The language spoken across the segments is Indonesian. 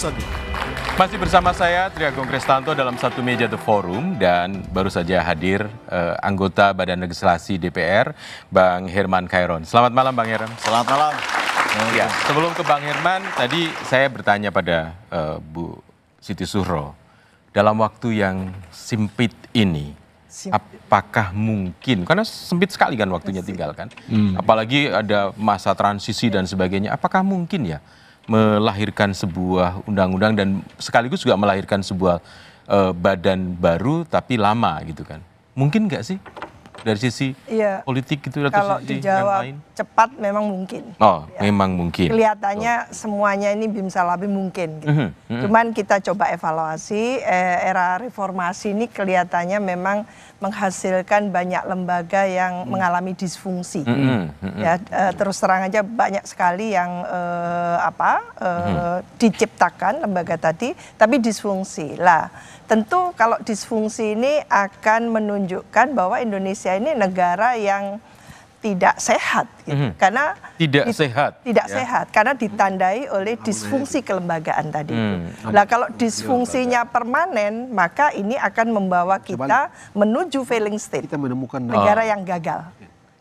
episode Masih bersama saya Triagung Kristanto dalam satu meja The Forum dan baru saja hadir uh, anggota Badan Legislasi DPR Bang Herman Kairon. Selamat malam Bang Herman. Selamat malam. Iya, ya, sebelum ke Bang Herman, tadi saya bertanya pada uh, Bu Siti Suhro dalam waktu yang sempit ini apakah mungkin karena sempit sekali kan waktunya tinggal kan hmm. apalagi ada masa transisi dan sebagainya apakah mungkin ya melahirkan sebuah undang-undang dan sekaligus juga melahirkan sebuah uh, badan baru tapi lama gitu kan. Mungkin nggak sih dari sisi iya, politik gitu atau kalau sisi dijawab cepat memang mungkin. Oh, ya. memang mungkin. Kelihatannya oh. semuanya ini bim salabi mungkin. Gitu. Mm -hmm. Cuman kita coba evaluasi eh, era reformasi ini kelihatannya memang menghasilkan banyak lembaga yang hmm. mengalami disfungsi. Hmm. Hmm. hmm, hmm. Ya eh, terus terang aja banyak sekali yang uh, apa uh, hmm. diciptakan lembaga tadi tapi disfungsi. Lah, tentu kalau disfungsi ini akan menunjukkan bahwa Indonesia ini negara yang tidak sehat gitu. mm -hmm. karena tidak di, sehat tidak ya. sehat karena ditandai oleh disfungsi kelembagaan tadi mm. nah kalau disfungsinya permanen maka ini akan membawa kita Cuman, menuju failing state kita menemukan negara yang gagal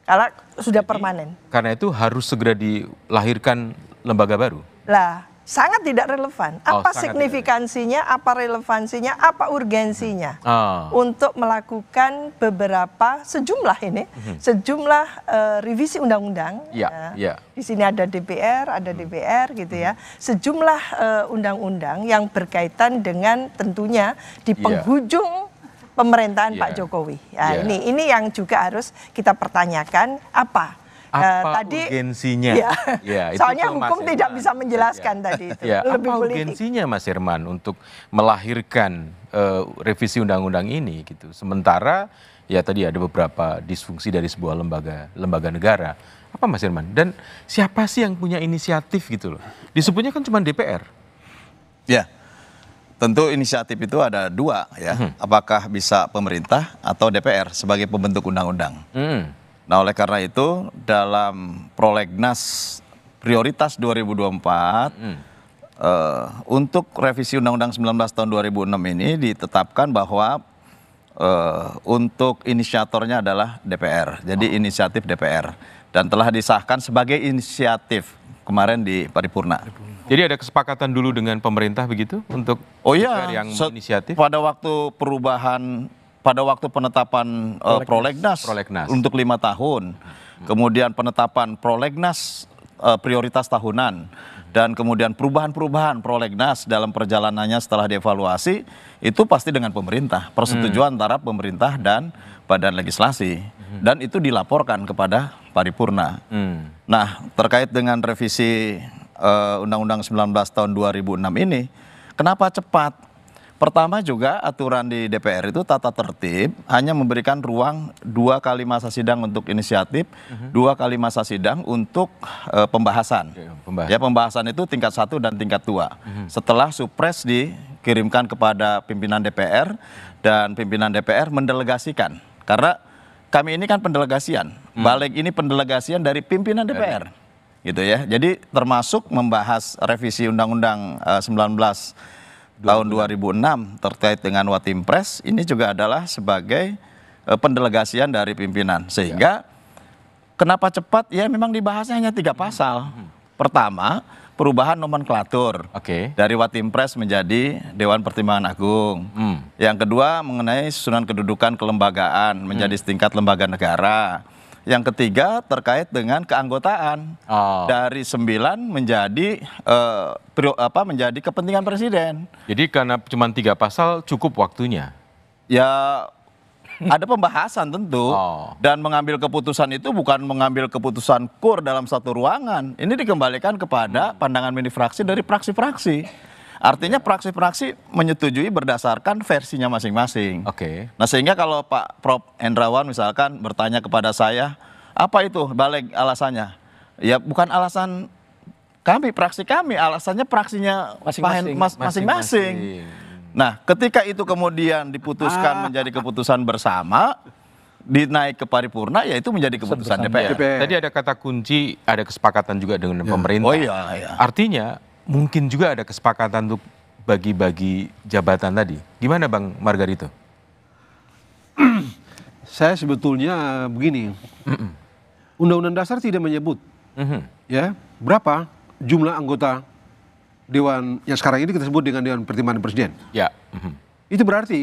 kalau sudah Jadi, permanen karena itu harus segera dilahirkan lembaga baru lah sangat tidak relevan. Oh, apa oh, signifikansinya, tidak. apa relevansinya, apa urgensinya oh. untuk melakukan beberapa sejumlah ini, hmm. sejumlah uh, revisi undang-undang. Ya, ya. ya. Di sini ada DPR, ada hmm. DPR gitu ya. Hmm. Sejumlah eh, undang-undang uh, yang berkaitan dengan tentunya di ya. penghujung yeah. pemerintahan yeah. Pak ya. Jokowi. Ya, yeah. Ini ini yang juga harus kita pertanyakan apa apa eh, tadi, urgensinya? Iya. Ya, ya, itu soalnya hukum tidak bisa menjelaskan ya. tadi itu. Ya, lebih apa urgensinya Mas Irman untuk melahirkan uh, revisi undang-undang ini gitu. Sementara ya tadi ada beberapa disfungsi dari sebuah lembaga lembaga negara. Apa Mas Irman? Dan siapa sih yang punya inisiatif gitu loh? Disebutnya kan cuma DPR. Ya. Tentu inisiatif itu ada dua ya, hmm. apakah bisa pemerintah atau DPR sebagai pembentuk undang-undang. Hmm. Nah, oleh karena itu dalam prolegnas prioritas 2024 hmm. uh, untuk revisi Undang-Undang 19 tahun 2006 ini ditetapkan bahwa uh, untuk inisiatornya adalah DPR. Jadi oh. inisiatif DPR dan telah disahkan sebagai inisiatif kemarin di paripurna. Jadi ada kesepakatan dulu dengan pemerintah begitu untuk Oh iya, yang inisiatif. Pada waktu perubahan pada waktu penetapan uh, prolegnas, prolegnas untuk lima tahun, hmm. kemudian penetapan prolegnas uh, prioritas tahunan, dan kemudian perubahan-perubahan prolegnas dalam perjalanannya setelah dievaluasi itu pasti dengan pemerintah, persetujuan hmm. antara pemerintah dan badan legislasi, hmm. dan itu dilaporkan kepada paripurna. Hmm. Nah, terkait dengan revisi eh, Undang-Undang uh, Undang -Undang 19 tahun 2006 ini, kenapa cepat? Pertama juga aturan di DPR itu tata tertib hanya memberikan ruang dua kali masa sidang untuk inisiatif, uh mhm. -huh. dua kali masa sidang untuk uh, pembahasan. pembahasan. Ya pembahasan itu tingkat satu dan tingkat dua. Uh mhm. -huh. Setelah supres dikirimkan kepada pimpinan DPR dan pimpinan DPR mendelegasikan karena kami ini kan pendelegasian, -huh. Mhm. balik ini pendelegasian dari pimpinan DPR, uh -huh. gitu ya. Jadi termasuk membahas revisi Undang-Undang uh, eh, 19 tahun 2006 terkait dengan Watim Press ini juga adalah sebagai uh, pendelegasian dari pimpinan sehingga ya. kenapa cepat ya memang dibahasnya hanya tiga pasal pertama perubahan nomenklatur okay. dari Watim Press menjadi Dewan Pertimbangan Agung hmm. yang kedua mengenai susunan kedudukan kelembagaan menjadi hmm. setingkat lembaga negara yang ketiga terkait dengan keanggotaan oh. dari sembilan menjadi uh, eh, prio, apa menjadi kepentingan presiden. Jadi karena cuma tiga pasal cukup waktunya. Ya ada pembahasan tentu oh. dan mengambil keputusan itu bukan mengambil keputusan kur dalam satu ruangan. Ini dikembalikan kepada hmm. pandangan mini fraksi dari fraksi-fraksi. Artinya praksi-praksi menyetujui berdasarkan versinya masing-masing. Oke. Okay. Nah sehingga kalau Pak Prof. Endrawan misalkan bertanya kepada saya, apa itu balik alasannya? Ya bukan alasan kami, praksi kami, alasannya praksinya masing-masing. Nah ketika itu kemudian diputuskan ah. menjadi keputusan bersama, dinaik ke paripurna ya itu menjadi keputusan DPR. DPR. Tadi ada kata kunci, ada kesepakatan juga dengan ya. Oh, pemerintah. Oh iya, iya. Artinya mungkin juga ada kesepakatan untuk bagi-bagi jabatan tadi. Gimana Bang Margarito? Saya sebetulnya begini. Undang-undang dasar tidak menyebut mm-hmm. ya berapa jumlah anggota dewan yang sekarang ini kita sebut dengan dewan pertimbangan presiden. Ya. Mm-hmm. Itu berarti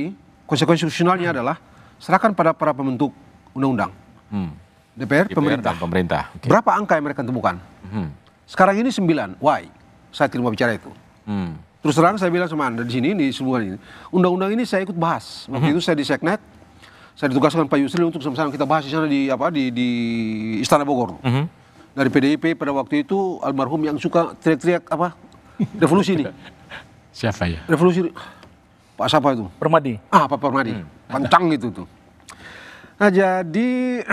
konsekuensi konstitusionalnya mm-hmm. adalah serahkan pada para pembentuk undang-undang. Mm. DPR, DPR pemerintah. pemerintah. Okay. Berapa angka yang mereka temukan? Mm-hmm. Sekarang ini sembilan. Why? saya terima bicara itu. Hmm. Terus terang saya bilang sama Anda di sini, di semua ini, undang-undang ini saya ikut bahas. Waktu hmm. itu saya di Seknet, saya ditugaskan Pak Yusril untuk sama-sama kita bahas di sana di apa di, di Istana Bogor. Hmm. Dari PDIP pada waktu itu almarhum yang suka teriak-teriak apa revolusi ini. Siapa ya? Revolusi Pak siapa itu? Permadi. Ah Pak Permadi. Hmm. Pancang gitu tuh. Nah jadi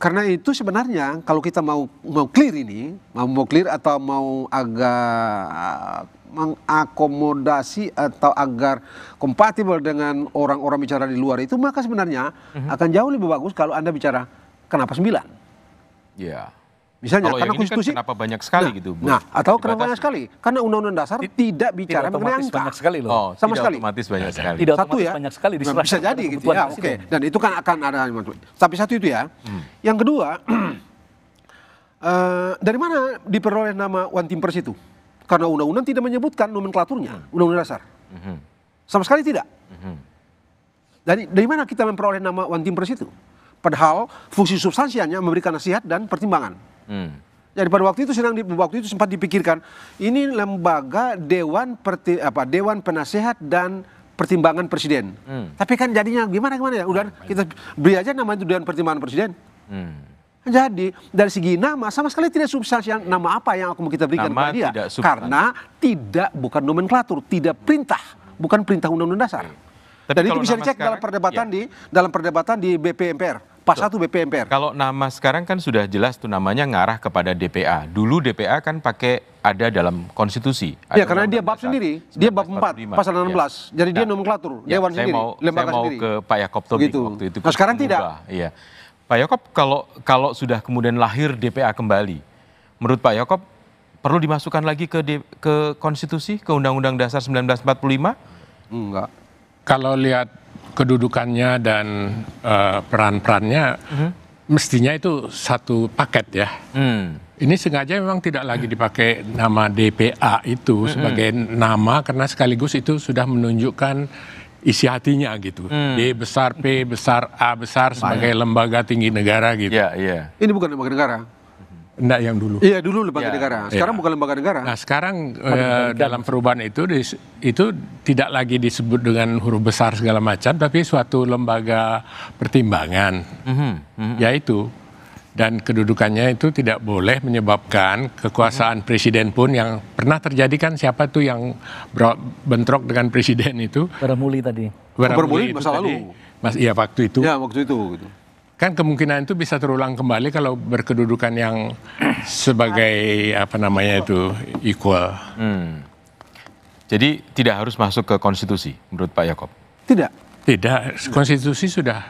Karena itu sebenarnya kalau kita mau mau clear ini, mau mau clear atau mau agak eh, mengakomodasi atau agar kompatibel dengan orang-orang bicara di luar itu, maka sebenarnya mm -hmm. akan jauh lebih bagus kalau Anda bicara kenapa sembilan. Ya. Yeah. Misalnya Kalau karena kan konstitusi kan kenapa banyak sekali nah, gitu. Bu, nah, atau kenapa banyak sekali? Karena undang-undang dasar tidak, tidak bicara tidak mengenai angka. Banyak sekali loh. Oh, sama tidak sekali. Otomatis banyak sekali. Tidak satu ya. Banyak sekali nah, bisa jadi gitu ya. Oke. Okay. Dan itu kan akan ada tapi satu itu ya. Hmm. Yang kedua uh, dari mana diperoleh nama one team pers itu? Karena undang-undang tidak menyebutkan nomenklaturnya, hmm. undang-undang dasar. Hmm. Sama sekali tidak. Hmm. Dari dari mana kita memperoleh nama one team pers itu? Padahal fungsi substansianya memberikan nasihat dan pertimbangan. Hmm. Jadi ya, pada waktu itu sedang di, waktu itu sempat dipikirkan ini lembaga dewan perti, apa dewan penasehat dan pertimbangan presiden. Hmm. Tapi kan jadinya gimana gimana ya udah kita beri aja nama itu dewan pertimbangan presiden. Hmm. Jadi dari segi nama sama sekali tidak substansial nama apa yang aku mau kita berikan nama kepada dia tidak karena tidak bukan nomenklatur, tidak perintah, bukan perintah undang-undang dasar. Hmm. Tapi Dan itu bisa dicek sekarang, dalam perdebatan ya. di dalam perdebatan di BPMPR. Pak Satu BPMPR. Kalau nama sekarang kan sudah jelas tuh namanya ngarah kepada DPA. Dulu DPA kan pakai ada dalam konstitusi. ya karena dia bab sendiri, dia bab 4 pasal 16. Ya. Jadi nah, dia nomenklatur, ya, dewan saya sendiri, mau, lembaga saya mau sendiri. ke Pak Yakob Tobing gitu. waktu itu. Nah, sekarang tidak. Iya. Pak Yakob kalau kalau sudah kemudian lahir DPA kembali, menurut Pak Yakob perlu dimasukkan lagi ke de, ke konstitusi, ke Undang-Undang Dasar 1945? Enggak. Kalau lihat kedudukannya dan uh, peran-perannya hmm. mestinya itu satu paket ya. Hmm. Ini sengaja memang tidak lagi dipakai nama DPA itu hmm. sebagai nama karena sekaligus itu sudah menunjukkan isi hatinya gitu. Hmm. D besar P besar A besar sebagai lembaga tinggi negara gitu. yeah, Yeah. Ini bukan lembaga negara Enggak yang dulu. Iya dulu lembaga ya, negara. Iya. Sekarang ya. bukan lembaga negara. Nah sekarang e, dalam perubahan itu itu tidak lagi disebut dengan huruf besar segala macam, tapi suatu lembaga pertimbangan, mm -hmm. Mm -hmm. yaitu dan kedudukannya itu tidak boleh menyebabkan kekuasaan mm -hmm. presiden pun yang pernah terjadi kan siapa tuh yang bentrok dengan presiden itu. Muli tadi. Muli masa lalu. Mas, iya waktu itu. Ya waktu itu. Gitu kan kemungkinan itu bisa terulang kembali kalau berkedudukan yang sebagai apa namanya itu equal. Hmm. Jadi tidak harus masuk ke konstitusi menurut Pak Yakob? Tidak. Tidak, konstitusi sudah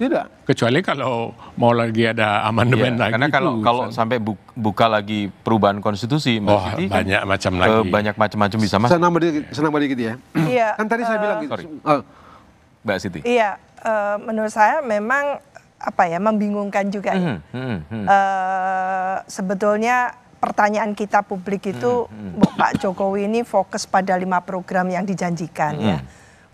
tidak kecuali kalau mau lagi ada amandemen ya, lagi karena kalau itu, kalau sampai buka lagi perubahan konstitusi Mbak oh, Siti, kan banyak kan, macam lagi banyak macam-macam bisa mas senang berdikit senang gitu ya iya kan tadi uh, saya eh, bilang gitu sorry. Oh. Mbak Siti iya uh, menurut saya memang apa ya membingungkan juga. Mm -hmm. Uh, sebetulnya pertanyaan kita publik itu mm -hmm. Pak Jokowi ini fokus pada lima program yang dijanjikan mm -hmm. ya.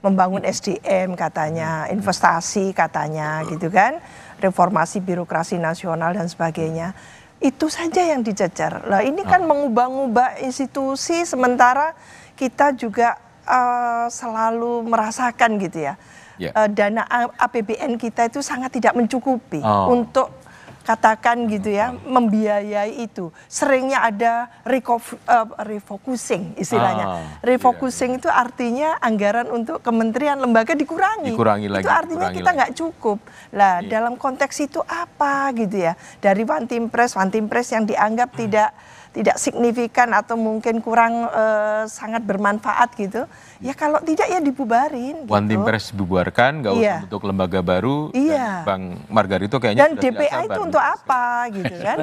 Membangun SDM katanya, investasi katanya gitu kan, reformasi birokrasi nasional dan sebagainya. Itu saja yang dicecer. Lah ini kan oh. mengubah-ubah institusi sementara kita juga uh, selalu merasakan gitu ya yeah. Ya. uh, dana APBN kita itu sangat tidak mencukupi oh. untuk katakan gitu ya hmm. membiayai itu seringnya ada uh, refocusing istilahnya ah, iya, refocusing iya. itu artinya anggaran untuk kementerian lembaga dikurangi, dikurangi lagi, itu artinya kita nggak cukup lah iya. dalam konteks itu apa gitu ya dari one team press one team press yang dianggap hmm. tidak tidak signifikan atau mungkin kurang uh, sangat bermanfaat gitu ya iya. kalau tidak ya dibubarin gitu. One Team Press dibubarkan nggak iya. usah untuk lembaga baru iya. dan Bang Margarito kayaknya dan DPA itu untuk apa gitu kan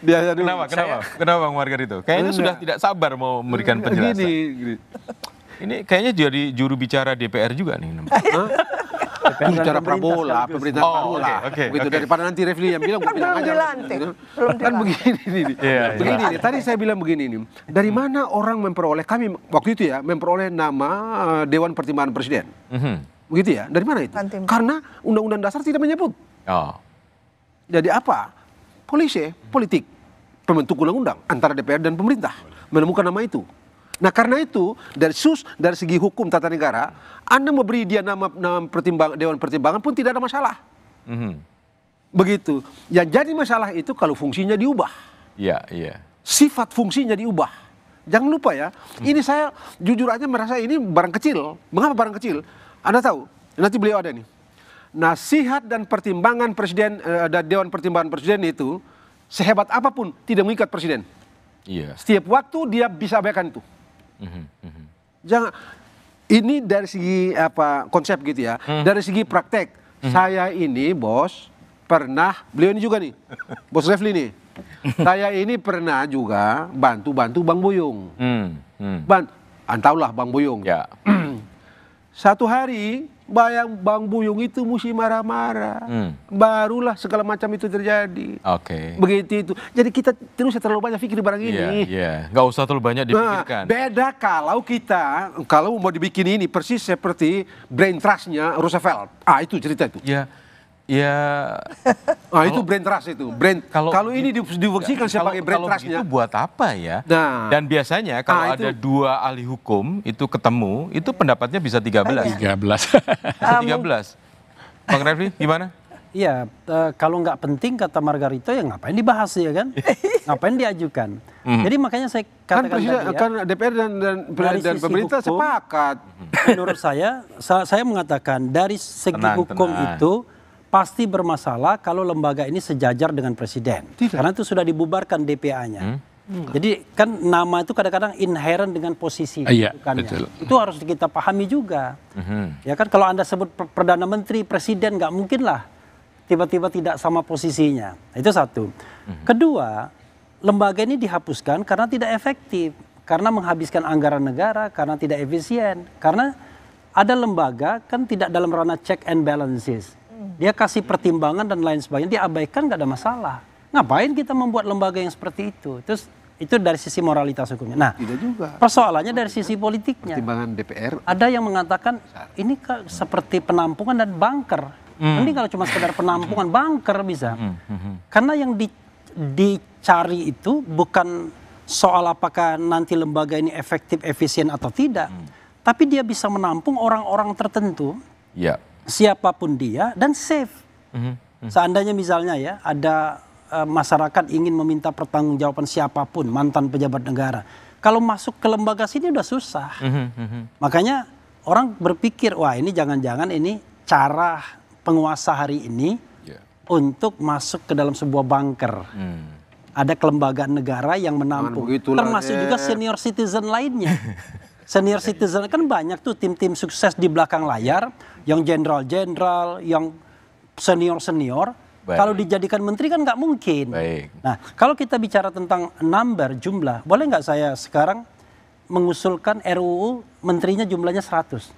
biasa dulu. Kenapa? Kenapa? Saya... Kenapa Bang Margarito? Kayaknya Enggak. sudah tidak sabar mau memberikan penjelasan. Gini, gini. Ini kayaknya jadi juru bicara DPR juga nih. Itu cara Prabowo lah, pemerintah Prabowo lah. Oh, Begitu daripada nanti Refli yang bilang belum dilantik. Kan begini nih. Iya, iya. Begini nih, tadi saya bilang begini nih. Dari hmm. mana orang memperoleh kami waktu itu ya memperoleh nama eh, Dewan Pertimbangan Presiden. Mhm. Begitu ya. Dari mana itu? Karena undang-undang dasar tidak menyebut. Oh. Jadi apa? Polisi, politik, pembentuk undang-undang antara DPR dan pemerintah menemukan nama itu. Nah karena itu dari sus dari segi hukum tata negara, anda memberi dia nama, nama pertimbang, dewan pertimbangan pun tidak ada masalah. Mm -hmm. Begitu. Yang jadi masalah itu kalau fungsinya diubah. Iya, yeah, iya. Yeah. Sifat fungsinya diubah. Jangan lupa ya, mm. ini saya jujur aja merasa ini barang kecil. Mengapa barang kecil? Anda tahu, nanti beliau ada nih. Nasihat dan pertimbangan presiden eh, dan dewan pertimbangan presiden itu sehebat apapun tidak mengikat presiden. Iya. Setiap waktu dia bisa bayarkan itu. Mm-hmm. Jangan ini dari segi apa konsep gitu ya, hmm. dari segi praktek. Hmm. Saya ini bos pernah beliau ini juga nih, bos Refli nih. saya ini pernah juga bantu-bantu Bang Buyung. mm Hmm. Ban, antaulah Bang Buyung. Yeah. Satu hari bayang Bang Buyung itu mesti marah-marah. Hmm. Barulah segala macam itu terjadi. Oke. Okay. Begitu itu. Jadi kita terus terlalu banyak pikir barang iya, ini. Iya, yeah, yeah. Gak usah terlalu banyak nah, dipikirkan. Nah, beda kalau kita, kalau mau dibikin ini persis seperti brain trustnya Roosevelt. Ah itu cerita itu. Iya. Yeah. Ya. Nah, itu brand trust itu. Brand kalau kalau ini saya pakai brand trustnya. Itu buat apa ya? Nah. Dan biasanya ah, kalau nah, itu, ada dua ahli hukum itu ketemu, itu pendapatnya bisa 13. belas, tiga belas. Bang Refli, gimana? Iya, eh, kalau nggak penting kata Margarito ya ngapain dibahas ya kan? ngapain diajukan? Mm. Jadi makanya saya kan katakan kan, tadi ya, kan DPR dan dan, dan pemerintah hukum, sepakat. Menurut saya, saya mengatakan dari segi tenang, hukum tenang. itu pasti bermasalah kalau lembaga ini sejajar dengan presiden. Tidak. Karena itu sudah dibubarkan DPA-nya. Hmm? Jadi kan nama itu kadang-kadang inherent dengan posisi uh, iya, betul. Itu harus kita pahami juga. Uh hmm. -huh. Ya kan kalau Anda sebut perdana menteri, presiden nggak mungkin lah tiba-tiba tidak sama posisinya. Itu satu. Uh hmm. -huh. Kedua, lembaga ini dihapuskan karena tidak efektif, karena menghabiskan anggaran negara, karena tidak efisien, karena ada lembaga kan tidak dalam ranah check and balances. Dia kasih pertimbangan dan lain sebagainya. Dia abaikan nggak ada masalah. Ngapain kita membuat lembaga yang seperti itu? Terus itu dari sisi moralitas hukumnya. Nah, tidak juga. Persoalannya dari sisi politiknya. Pertimbangan DPR. Ada yang mengatakan ini seperti penampungan dan banker. Hmm. Mending kalau cuma sekedar penampungan banker bisa. Hmm, hmm, hmm, hmm. Karena yang di, dicari itu bukan soal apakah nanti lembaga ini efektif, efisien atau tidak, hmm. tapi dia bisa menampung orang-orang tertentu. Ya siapapun dia dan safe. Mm -hmm. Seandainya misalnya ya ada e, masyarakat ingin meminta pertanggungjawaban siapapun mantan pejabat negara, kalau masuk ke lembaga sini udah susah. Mm -hmm. Makanya orang berpikir wah ini jangan-jangan ini cara penguasa hari ini yeah. untuk masuk ke dalam sebuah bunker. Mm ada kelembagaan negara yang menampung, termasuk juga senior citizen lainnya. Senior citizen kan banyak tuh tim-tim sukses di belakang layar, yang jenderal-jenderal, yang senior-senior. Kalau dijadikan menteri kan nggak mungkin. Baik. Nah, kalau kita bicara tentang number, jumlah, boleh nggak saya sekarang mengusulkan RUU menterinya jumlahnya 100?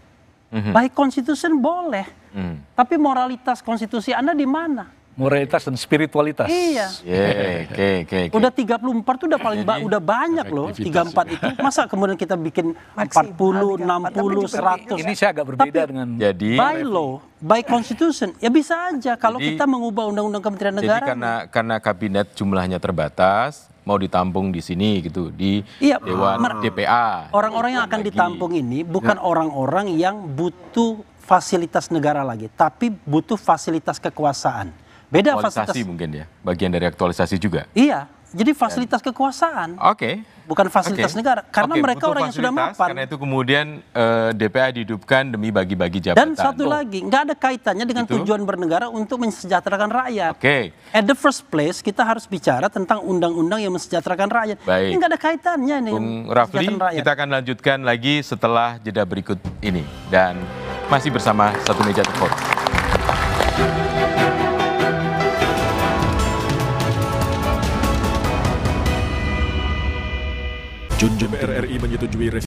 Mm -hmm. Baik konstitusi boleh, mm. tapi moralitas konstitusi Anda di mana? moralitas dan spiritualitas. Iya. Yeah, okay, okay, okay. Udah 34 itu udah paling ba udah banyak loh. 34 itu masa kemudian kita bikin 40, 60, 100. Ini saya agak berbeda Tapi, dengan jadi by law, by constitution ya bisa aja kalau jadi, kita mengubah undang-undang Kementerian Negara. Jadi karena gitu. karena kabinet jumlahnya terbatas, mau ditampung di sini gitu di iya, Dewan DPA. Orang-orang yang akan lagi. ditampung ini bukan nah. orang-orang yang butuh fasilitas negara lagi, tapi butuh fasilitas kekuasaan. Beda fasilitas. mungkin ya, bagian dari aktualisasi juga. Iya, jadi kan. fasilitas kekuasaan. Oke. Okay. Bukan fasilitas okay. negara, karena okay. mereka orang yang sudah mapan. Karena itu kemudian eh, DPA dihidupkan demi bagi-bagi jabatan. Dan satu oh. lagi, nggak ada kaitannya dengan itu? tujuan bernegara untuk mensejahterakan rakyat. Oke. Okay. At the first place kita harus bicara tentang undang-undang yang mensejahterakan rakyat. Baik. Ini nggak ada kaitannya nih. Bung Rafli, rakyat. kita akan lanjutkan lagi setelah jeda berikut ini dan masih bersama satu meja terpotong. Junjung RRI menyetujui